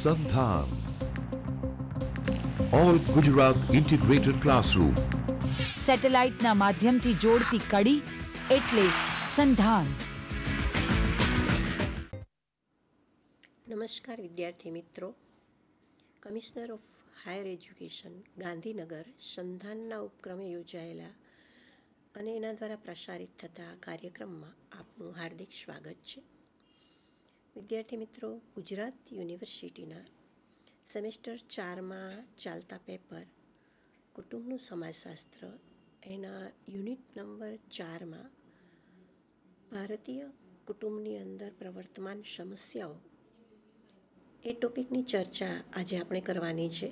સંધાન all Gujarat integrated classroom સેટેલાઇટના માધ્યમથી જોડતી કડી એટલે સંધાન નમસ્કાર વિદ્યાર્થી મિત્રો commissioner of higher education Gandhinagar સંધાનના ઉપક્રમે યોજાયેલા અને એના દ્વારા પ્રસારિત થતા કાર્યક્રમમાં આપનું હાર્દિક સ્વાગત છે વિદ્યાર્થી મિત્રો ગુજરાત યુનિવર્સિટીના સેમેસ્ટર ચારમાં ચાલતા પેપર કુટુંબનું સમાજશાસ્ત્ર એના યુનિટ નંબર ચારમાં ભારતીય કુટુંબની અંદર પ્રવર્તમાન સમસ્યાઓ એ ટોપિકની ચર્ચા આજે આપણે કરવાની છે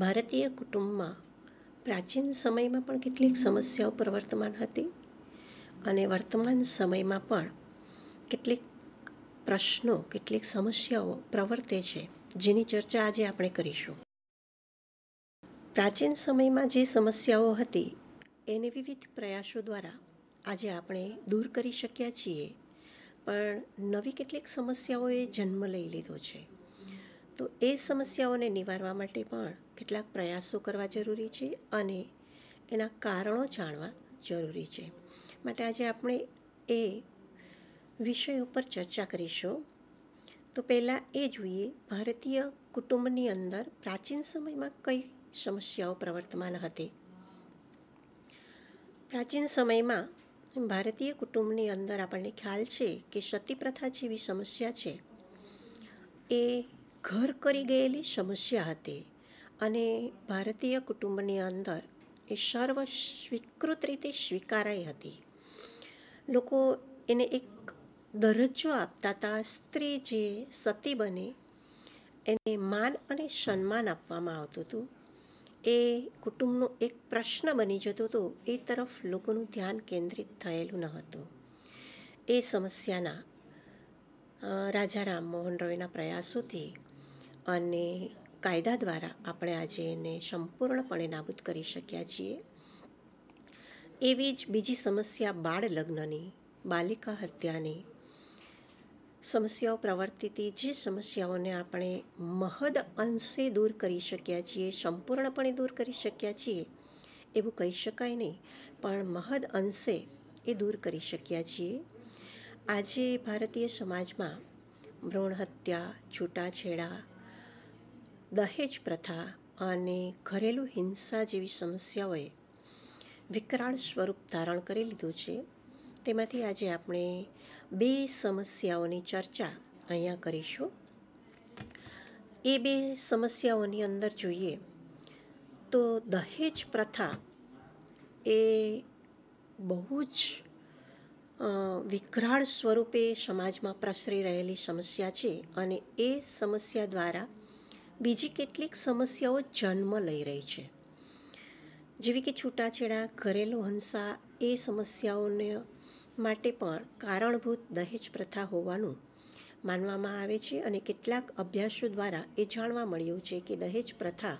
ભારતીય કુટુંબમાં પ્રાચીન સમયમાં પણ કેટલીક સમસ્યાઓ પ્રવર્તમાન હતી અને વર્તમાન સમયમાં પણ કેટલીક પ્રશ્નો કેટલીક સમસ્યાઓ પ્રવર્તે છે જેની ચર્ચા આજે આપણે કરીશું પ્રાચીન સમયમાં જે સમસ્યાઓ હતી એને વિવિધ પ્રયાસો દ્વારા આજે આપણે દૂર કરી શક્યા છીએ પણ નવી કેટલીક સમસ્યાઓએ જન્મ લઈ લીધો છે તો એ સમસ્યાઓને નિવારવા માટે પણ કેટલાક પ્રયાસો કરવા જરૂરી છે અને એના કારણો જાણવા જરૂરી છે માટે આજે આપણે એ વિષય ઉપર ચર્ચા કરીશું તો પહેલાં એ જોઈએ ભારતીય કુટુંબની અંદર પ્રાચીન સમયમાં કઈ સમસ્યાઓ પ્રવર્તમાન હતી પ્રાચીન સમયમાં ભારતીય કુટુંબની અંદર આપણને ખ્યાલ છે કે સતી પ્રથા જેવી સમસ્યા છે એ ઘર કરી ગયેલી સમસ્યા હતી અને ભારતીય કુટુંબની અંદર એ સર્વ સ્વીકૃત રીતે સ્વીકારાઈ હતી લોકો એને એક દરજ્જો આપતા હતા સ્ત્રી જે સતી બને એને માન અને સન્માન આપવામાં આવતું હતું એ કુટુંબનો એક પ્રશ્ન બની જતો હતો એ તરફ લોકોનું ધ્યાન કેન્દ્રિત થયેલું ન હતું એ સમસ્યાના રાજા રામ મોહન રોયના પ્રયાસોથી અને કાયદા દ્વારા આપણે આજે એને સંપૂર્ણપણે નાબૂદ કરી શક્યા છીએ એવી જ બીજી સમસ્યા બાળ લગ્નની બાલિકા હત્યાની સમસ્યાઓ પ્રવર્તિતી જે સમસ્યાઓને આપણે મહદ અંશે દૂર કરી શક્યા છીએ સંપૂર્ણપણે દૂર કરી શક્યા છીએ એવું કહી શકાય નહીં પણ મહદ અંશે એ દૂર કરી શક્યા છીએ આજે ભારતીય સમાજમાં ભ્રૂણ હત્યા છૂટાછેડા દહેજ પ્રથા અને ઘરેલું હિંસા જેવી સમસ્યાઓએ વિકરાળ સ્વરૂપ ધારણ કરી લીધું છે તેમાંથી આજે આપણે બે સમસ્યાઓની ચર્ચા અહીંયા કરીશું એ બે સમસ્યાઓની અંદર જોઈએ તો દહેજ પ્રથા એ બહુ જ વિકરાળ સ્વરૂપે સમાજમાં પ્રસરી રહેલી સમસ્યા છે અને એ સમસ્યા દ્વારા બીજી કેટલીક સમસ્યાઓ જન્મ લઈ રહી છે જેવી કે છૂટાછેડા ઘરેલું હંસા એ સમસ્યાઓને માટે પણ કારણભૂત દહેજ પ્રથા હોવાનું માનવામાં આવે છે અને કેટલાક અભ્યાસો દ્વારા એ જાણવા મળ્યું છે કે દહેજ પ્રથા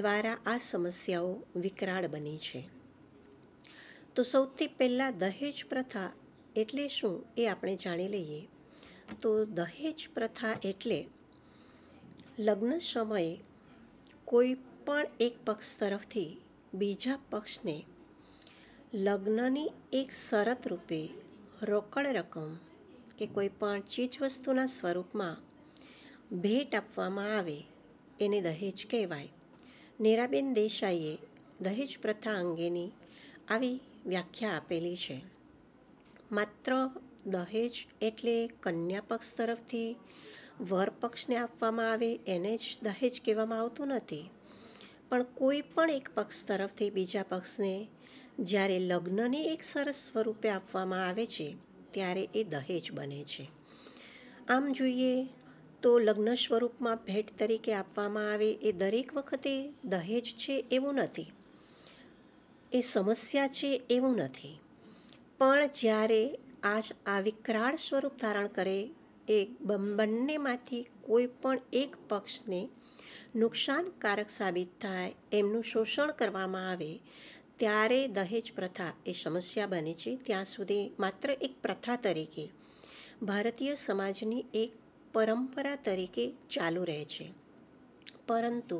દ્વારા આ સમસ્યાઓ વિકરાળ બની છે તો સૌથી પહેલાં દહેજ પ્રથા એટલે શું એ આપણે જાણી લઈએ તો દહેજ પ્રથા એટલે લગ્ન સમયે કોઈ પણ એક પક્ષ તરફથી બીજા પક્ષને લગ્નની એક શરત રૂપે રોકડ રકમ કે કોઈ પણ ચીજવસ્તુના સ્વરૂપમાં ભેટ આપવામાં આવે એને દહેજ કહેવાય નેરાબેન દેસાઈએ દહેજ પ્રથા અંગેની આવી વ્યાખ્યા આપેલી છે માત્ર દહેજ એટલે કન્યા પક્ષ તરફથી વરપક્ષને આપવામાં આવે એને જ દહેજ કહેવામાં આવતું નથી પણ કોઈ પણ એક પક્ષ તરફથી બીજા પક્ષને જ્યારે લગ્નને એક સરસ સ્વરૂપે આપવામાં આવે છે ત્યારે એ દહેજ બને છે આમ જોઈએ તો લગ્ન સ્વરૂપમાં ભેટ તરીકે આપવામાં આવે એ દરેક વખતે દહેજ છે એવું નથી એ સમસ્યા છે એવું નથી પણ જ્યારે આ આ વિકરાળ સ્વરૂપ ધારણ કરે એ બંનેમાંથી કોઈ પણ એક પક્ષને નુકસાનકારક સાબિત થાય એમનું શોષણ કરવામાં આવે ત્યારે દહેજ પ્રથા એ સમસ્યા બને છે ત્યાં સુધી માત્ર એક પ્રથા તરીકે ભારતીય સમાજની એક પરંપરા તરીકે ચાલુ રહે છે પરંતુ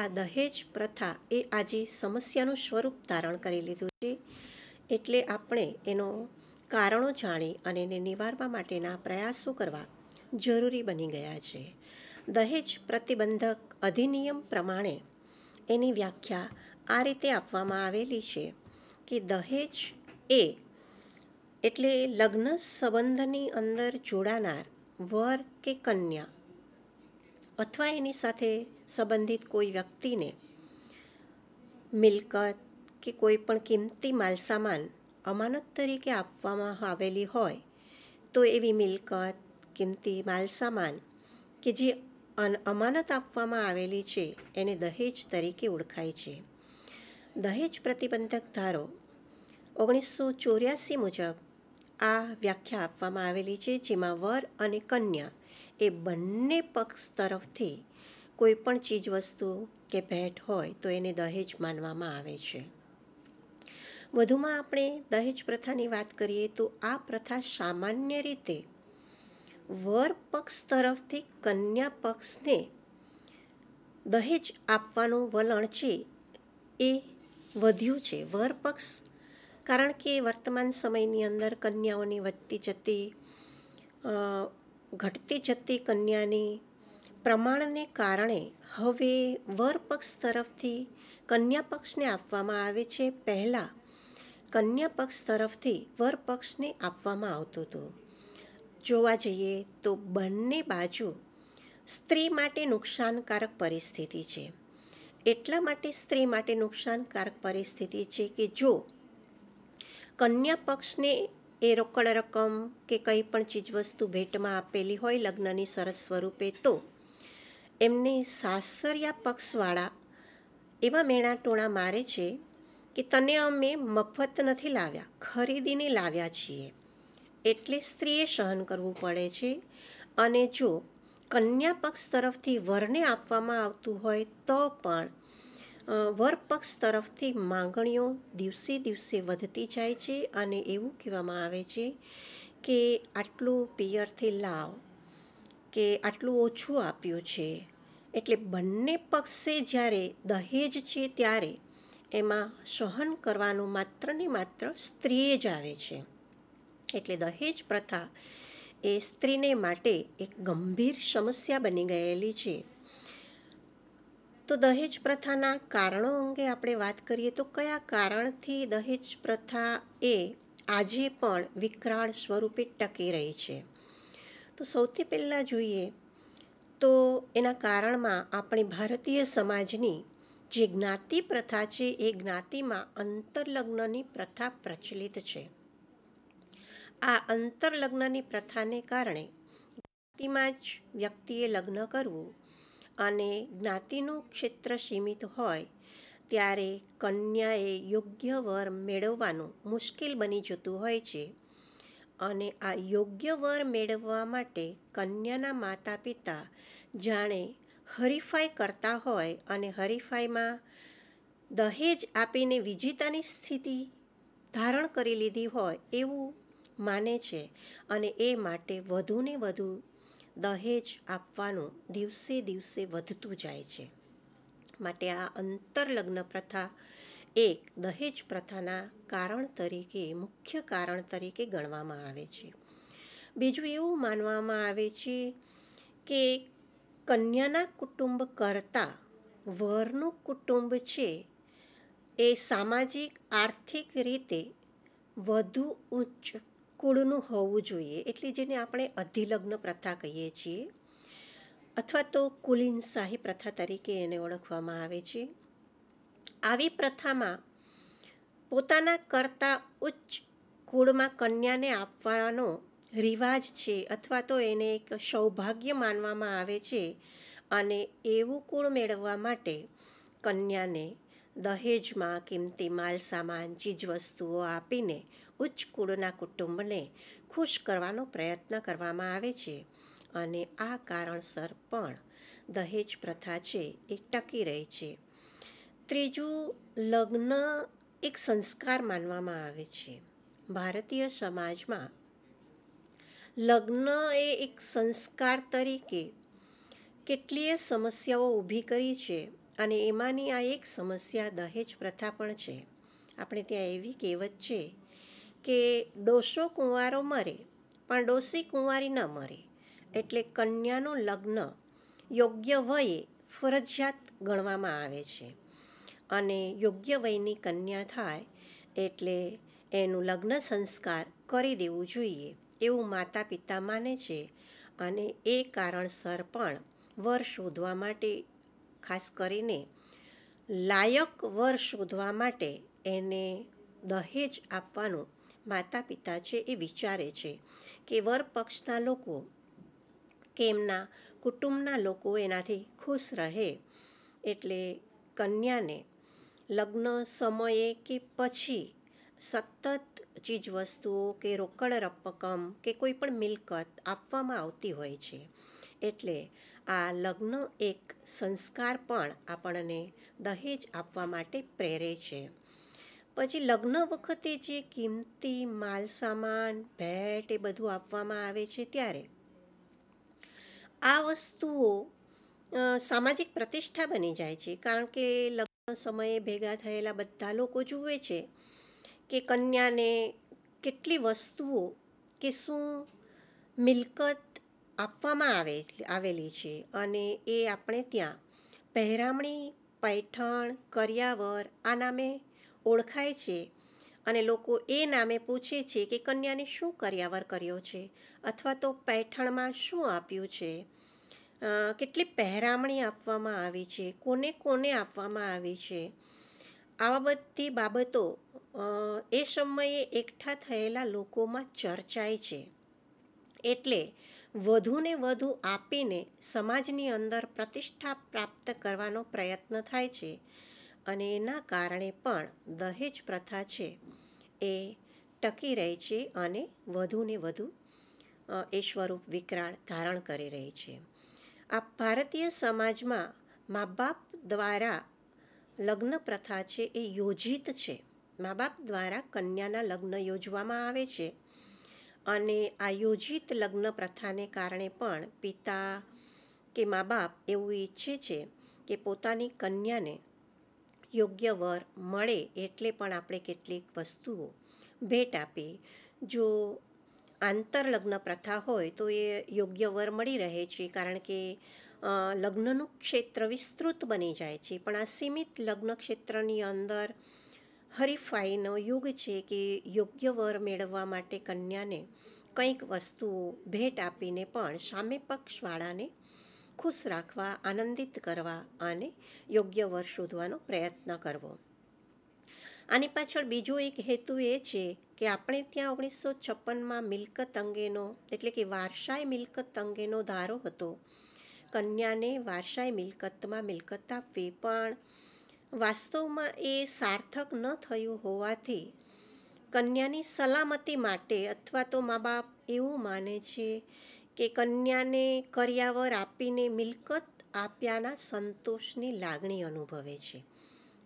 આ દહેજ પ્રથા એ આજે સમસ્યાનું સ્વરૂપ ધારણ કરી લીધું છે એટલે આપણે એનો કારણો જાણી અને એને નિવારવા માટેના પ્રયાસો કરવા જરૂરી બની ગયા છે દહેજ પ્રતિબંધક અધિનિયમ પ્રમાણે એની વ્યાખ્યા આ રીતે આપવામાં આવેલી છે કે દહેજ એ એટલે લગ્ન સંબંધની અંદર જોડાનાર વર કે કન્યા અથવા એની સાથે સંબંધિત કોઈ વ્યક્તિને મિલકત કે કોઈ પણ કિંમતી માલસામાન અમાનત તરીકે આપવામાં આવેલી હોય તો એવી મિલકત કિંમતી માલસામાન કે જે અમાનત આપવામાં આવેલી છે એને દહેજ તરીકે ઓળખાય છે દહેજ પ્રતિબંધક ધારો ઓગણીસો ચોર્યાસી મુજબ આ વ્યાખ્યા આપવામાં આવેલી છે જેમાં વર અને કન્યા એ બંને પક્ષ તરફથી કોઈ પણ ચીજવસ્તુ કે ભેટ હોય તો એને દહેજ માનવામાં આવે છે વધુમાં આપણે દહેજ પ્રથાની વાત કરીએ તો આ પ્રથા સામાન્ય રીતે વર પક્ષ તરફથી કન્યા પક્ષને દહેજ આપવાનું વલણ છે એ વધ્યું છે વરપક્ષ કારણ કે વર્તમાન સમયની અંદર કન્યાઓની વધતી જતી ઘટતી જતી કન્યાની પ્રમાણને કારણે હવે વરપક્ષ તરફથી કન્યા પક્ષને આપવામાં આવે છે પહેલાં કન્યા પક્ષ તરફથી વરપક્ષને આપવામાં આવતું હતું જોવા જઈએ તો બંને બાજુ સ્ત્રી માટે નુકસાનકારક પરિસ્થિતિ છે એટલા માટે સ્ત્રી માટે નુકસાનકારક પરિસ્થિતિ છે કે જો કન્યા પક્ષને એ રોકડ રકમ કે કંઈ પણ ચીજવસ્તુ ભેટમાં આપેલી હોય લગ્નની શરત સ્વરૂપે તો એમને સાસરિયા પક્ષવાળા એવા મેણા ટોણા મારે છે કે તને અમે મફત નથી લાવ્યા ખરીદીને લાવ્યા છીએ એટલે સ્ત્રીએ સહન કરવું પડે છે અને જો કન્યા પક્ષ તરફથી વરને આપવામાં આવતું હોય તો પણ વરપક્ષ તરફથી માંગણીઓ દિવસે દિવસે વધતી જાય છે અને એવું કહેવામાં આવે છે કે આટલું પિયરથી લાવ કે આટલું ઓછું આપ્યું છે એટલે બંને પક્ષે જ્યારે દહેજ છે ત્યારે એમાં સહન કરવાનું માત્ર ને માત્ર સ્ત્રીએ જ આવે છે એટલે દહેજ પ્રથા એ સ્ત્રીને માટે એક ગંભીર સમસ્યા બની ગયેલી છે તો દહેજ પ્રથાના કારણો અંગે આપણે વાત કરીએ તો કયા કારણથી દહેજ પ્રથા એ આજે પણ વિકરાળ સ્વરૂપે ટકી રહી છે તો સૌથી પહેલાં જોઈએ તો એના કારણમાં આપણે ભારતીય સમાજની જે જ્ઞાતિ પ્રથા છે એ જ્ઞાતિમાં અંતરલગ્નની પ્રથા પ્રચલિત છે આ અંતરલગ્નની પ્રથાને કારણે જ્ઞાતિમાં જ વ્યક્તિએ લગ્ન કરવું અને જ્ઞાતિનું ક્ષેત્ર સીમિત હોય ત્યારે કન્યાએ યોગ્ય વર મેળવવાનું મુશ્કેલ બની જતું હોય છે અને આ યોગ્ય વર મેળવવા માટે કન્યાના માતા પિતા જાણે હરીફાઈ કરતા હોય અને હરીફાઈમાં દહેજ આપીને વિજેતાની સ્થિતિ ધારણ કરી લીધી હોય એવું માને છે અને એ માટે વધુને વધુ દહેજ આપવાનું દિવસે દિવસે વધતું જાય છે માટે આ અંતરલગ્ન પ્રથા એક દહેજ પ્રથાના કારણ તરીકે મુખ્ય કારણ તરીકે ગણવામાં આવે છે બીજું એવું માનવામાં આવે છે કે કન્યાના કુટુંબ કરતાં વરનું કુટુંબ છે એ સામાજિક આર્થિક રીતે વધુ ઉચ્ચ કુળનું હોવું જોઈએ એટલે જેને આપણે અધિલગ્ન પ્રથા કહીએ છીએ અથવા તો કુલીન શાહી પ્રથા તરીકે એને ઓળખવામાં આવે છે આવી પ્રથામાં પોતાના કરતાં ઉચ્ચ કુળમાં કન્યાને આપવાનો રિવાજ છે અથવા તો એને એક સૌભાગ્ય માનવામાં આવે છે અને એવું કુળ મેળવવા માટે કન્યાને દહેજમાં કિંમતી માલ સામાન ચીજવસ્તુઓ આપીને ઉચ્ચ કુળના કુટુંબને ખુશ કરવાનો પ્રયત્ન કરવામાં આવે છે અને આ કારણસર પણ દહેજ પ્રથા છે એ ટકી રહે છે ત્રીજું લગ્ન એક સંસ્કાર માનવામાં આવે છે ભારતીય સમાજમાં લગ્ન એ એક સંસ્કાર તરીકે કેટલીય સમસ્યાઓ ઊભી કરી છે અને એમાંની આ એક સમસ્યા દહેજ પ્રથા પણ છે આપણે ત્યાં એવી કહેવત છે કે ડોસો કુંવારો મરે પણ ડોસી કુંવારી ન મરે એટલે કન્યાનું લગ્ન યોગ્ય વયે ફરજિયાત ગણવામાં આવે છે અને યોગ્ય વયની કન્યા થાય એટલે એનું લગ્ન સંસ્કાર કરી દેવું જોઈએ એવું માતા પિતા માને છે અને એ કારણસર પણ વર શોધવા માટે ખાસ કરીને લાયક વર શોધવા માટે એને દહેજ આપવાનું માતા પિતા છે એ વિચારે છે કે વર પક્ષના લોકો કે એમના કુટુંબના લોકો એનાથી ખુશ રહે એટલે કન્યાને લગ્ન સમયે કે પછી સતત ચીજવસ્તુઓ કે રોકડ રપકમ કે કોઈ પણ મિલકત આપવામાં આવતી હોય છે એટલે આ લગ્ન એક સંસ્કાર પણ આપણને દહેજ આપવા માટે પ્રેરે છે પછી લગ્ન વખતે જે કિંમતી માલ સામાન ભેટ એ બધું આપવામાં આવે છે ત્યારે આ વસ્તુઓ સામાજિક પ્રતિષ્ઠા બની જાય છે કારણ કે લગ્ન સમયે ભેગા થયેલા બધા લોકો જુએ છે કે કન્યાને કેટલી વસ્તુઓ કે શું મિલકત આપવામાં આવે આવેલી છે અને એ આપણે ત્યાં પહેરામણી પૈઠણ કર્યાવર આ નામે ઓળખાય છે અને લોકો એ નામે પૂછે છે કે કન્યાને શું કર્યાવર કર્યો છે અથવા તો પૈઠણમાં શું આપ્યું છે કેટલી પહેરામણી આપવામાં આવી છે કોને કોને આપવામાં આવી છે આવા બધી બાબતો એ સમયે એકઠા થયેલા લોકોમાં ચર્ચાય છે એટલે વધુને વધુ આપીને સમાજની અંદર પ્રતિષ્ઠા પ્રાપ્ત કરવાનો પ્રયત્ન થાય છે અને એના કારણે પણ દહેજ પ્રથા છે એ ટકી રહે છે અને વધુને વધુ એ સ્વરૂપ વિકરાળ ધારણ કરી રહી છે આ ભારતીય સમાજમાં મા બાપ દ્વારા લગ્ન પ્રથા છે એ યોજિત છે મા બાપ દ્વારા કન્યાના લગ્ન યોજવામાં આવે છે અને આ યોજિત લગ્ન પ્રથાને કારણે પણ પિતા કે મા બાપ એવું ઈચ્છે છે કે પોતાની કન્યાને યોગ્ય વર મળે એટલે પણ આપણે કેટલીક વસ્તુઓ ભેટ આપી જો આંતરલગ્ન પ્રથા હોય તો એ યોગ્ય વર મળી રહે છે કારણ કે લગ્નનું ક્ષેત્ર વિસ્તૃત બની જાય છે પણ આ સીમિત લગ્ન ક્ષેત્રની અંદર હરીફાઈનો યુગ છે કે યોગ્ય વર મેળવવા માટે કન્યાને કંઈક વસ્તુઓ ભેટ આપીને પણ સામે પક્ષવાળાને ખુશ રાખવા આનંદિત કરવા અને યોગ્ય વર શોધવાનો પ્રયત્ન કરવો આની પાછળ બીજો એક હેતુ એ છે કે આપણે ત્યાં ઓગણીસો છપ્પનમાં મિલકત અંગેનો એટલે કે વારસાઈ મિલકત અંગેનો ધારો હતો કન્યાને વારસાઈ મિલકતમાં મિલકત આપવી પણ વાસ્તવમાં એ સાર્થક ન થયું હોવાથી કન્યાની સલામતી માટે અથવા તો મા બાપ એવું માને છે કે કન્યાને કર્યાવર આપીને મિલકત આપ્યાના સંતોષની લાગણી અનુભવે છે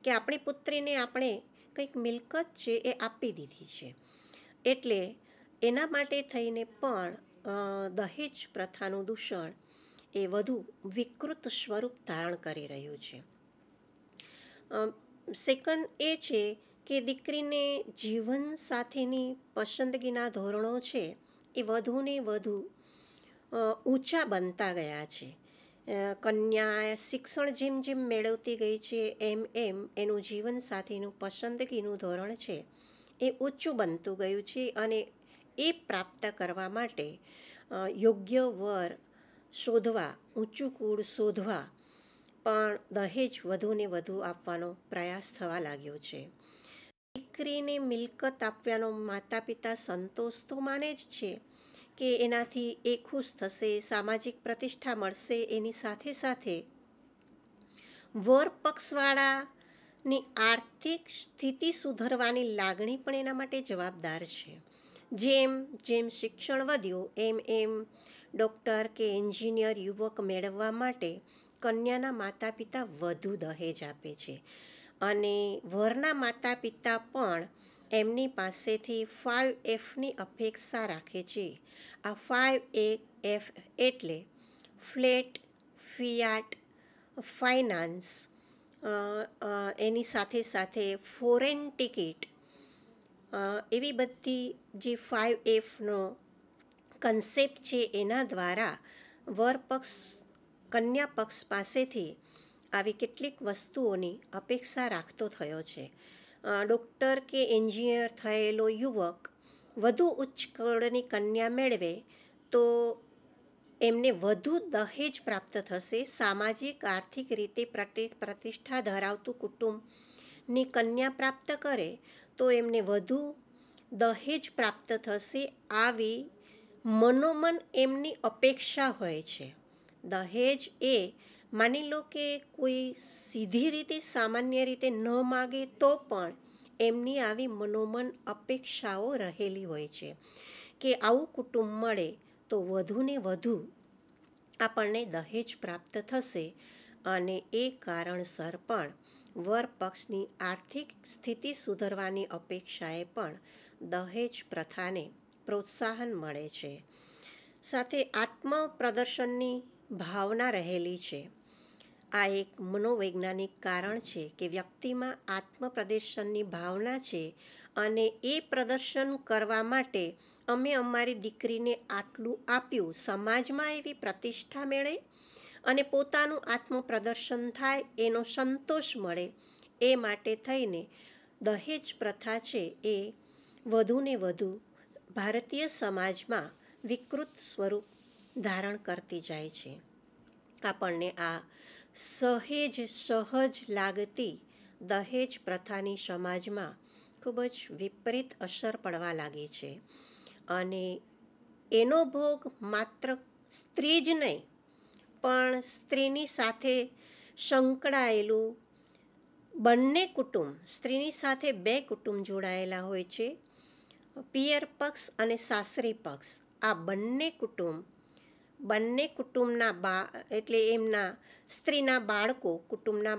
કે આપણી પુત્રીને આપણે કંઈક મિલકત છે એ આપી દીધી છે એટલે એના માટે થઈને પણ દહેજ પ્રથાનું દૂષણ એ વધુ વિકૃત સ્વરૂપ ધારણ કરી રહ્યું છે સેકન્ડ એ છે કે દીકરીને જીવન સાથેની પસંદગીના ધોરણો છે એ વધુને વધુ ઊંચા બનતા ગયા છે કન્યા શિક્ષણ જેમ જેમ મેળવતી ગઈ છે એમ એમ એનું જીવનસાથીનું પસંદગીનું ધોરણ છે એ ઊંચું બનતું ગયું છે અને એ પ્રાપ્ત કરવા માટે યોગ્ય વર શોધવા ઊંચું કુળ શોધવા પણ દહેજ વધુને વધુ આપવાનો પ્રયાસ થવા લાગ્યો છે દીકરીને મિલકત આપવાનો માતા પિતા સંતોષ તો માને જ છે કે એનાથી એ ખુશ થશે સામાજિક પ્રતિષ્ઠા મળશે એની સાથે સાથે વર પક્ષવાળાની આર્થિક સ્થિતિ સુધરવાની લાગણી પણ એના માટે જવાબદાર છે જેમ જેમ શિક્ષણ વધ્યું એમ એમ ડૉક્ટર કે એન્જિનિયર યુવક મેળવવા માટે કન્યાના માતા પિતા વધુ દહેજ આપે છે અને વરના માતા પિતા પણ એમની પાસેથી ફાઇવ એફની અપેક્ષા રાખે છે આ ફાઇવ એ એફ એટલે ફ્લેટ ફિયાટ ફાઇનાન્સ એની સાથે સાથે ફોરેન ટિકિટ એવી બધી જે ફાઇવ એફનો કન્સેપ્ટ છે એના દ્વારા વરપક્ષ કન્યા પક્ષ પાસેથી આવી કેટલીક વસ્તુઓની અપેક્ષા રાખતો થયો છે ડૉક્ટર કે એન્જિનિયર થયેલો યુવક વધુ ઉચ્ચ કુળની કન્યા મેળવે તો એમને વધુ દહેજ પ્રાપ્ત થશે સામાજિક આર્થિક રીતે પ્રતિષ્ઠા ધરાવતું કુટુંબની કન્યા પ્રાપ્ત કરે તો એમને વધુ દહેજ પ્રાપ્ત થશે આવી મનોમન એમની અપેક્ષા હોય છે દહેજ એ માની લો કે કોઈ સીધી રીતે સામાન્ય રીતે ન માગે તો પણ એમની આવી મનોમન અપેક્ષાઓ રહેલી હોય છે કે આવું કુટુંબ મળે તો વધુને વધુ આપણને દહેજ પ્રાપ્ત થશે અને એ કારણસર પણ વરપક્ષની આર્થિક સ્થિતિ સુધરવાની અપેક્ષાએ પણ દહેજ પ્રથાને પ્રોત્સાહન મળે છે સાથે આત્મ પ્રદર્શનની ભાવના રહેલી છે આ એક મનોવૈજ્ઞાનિક કારણ છે કે વ્યક્તિમાં આત્મપ્રદર્શનની ભાવના છે અને એ પ્રદર્શન કરવા માટે અમે અમારી દીકરીને આટલું આપ્યું સમાજમાં એવી પ્રતિષ્ઠા મેળે અને પોતાનું આત્મપ્રદર્શન થાય એનો સંતોષ મળે એ માટે થઈને દહેજ પ્રથા છે એ વધુને વધુ ભારતીય સમાજમાં વિકૃત સ્વરૂપ ધારણ કરતી જાય છે આપણને આ સહેજ સહજ લાગતી દહેજ પ્રથાની સમાજમાં ખૂબ જ વિપરીત અસર પડવા લાગી છે અને એનો ભોગ માત્ર સ્ત્રી જ નહીં પણ સ્ત્રીની સાથે સંકળાયેલું બંને કુટુંબ સ્ત્રીની સાથે બે કુટુંબ જોડાયેલા હોય છે પિયર પક્ષ અને સાસરી પક્ષ આ બંને કુટુંબ બંને કુટુંબના બા એટલે એમના સ્ત્રીના બાળકો કુટુંબના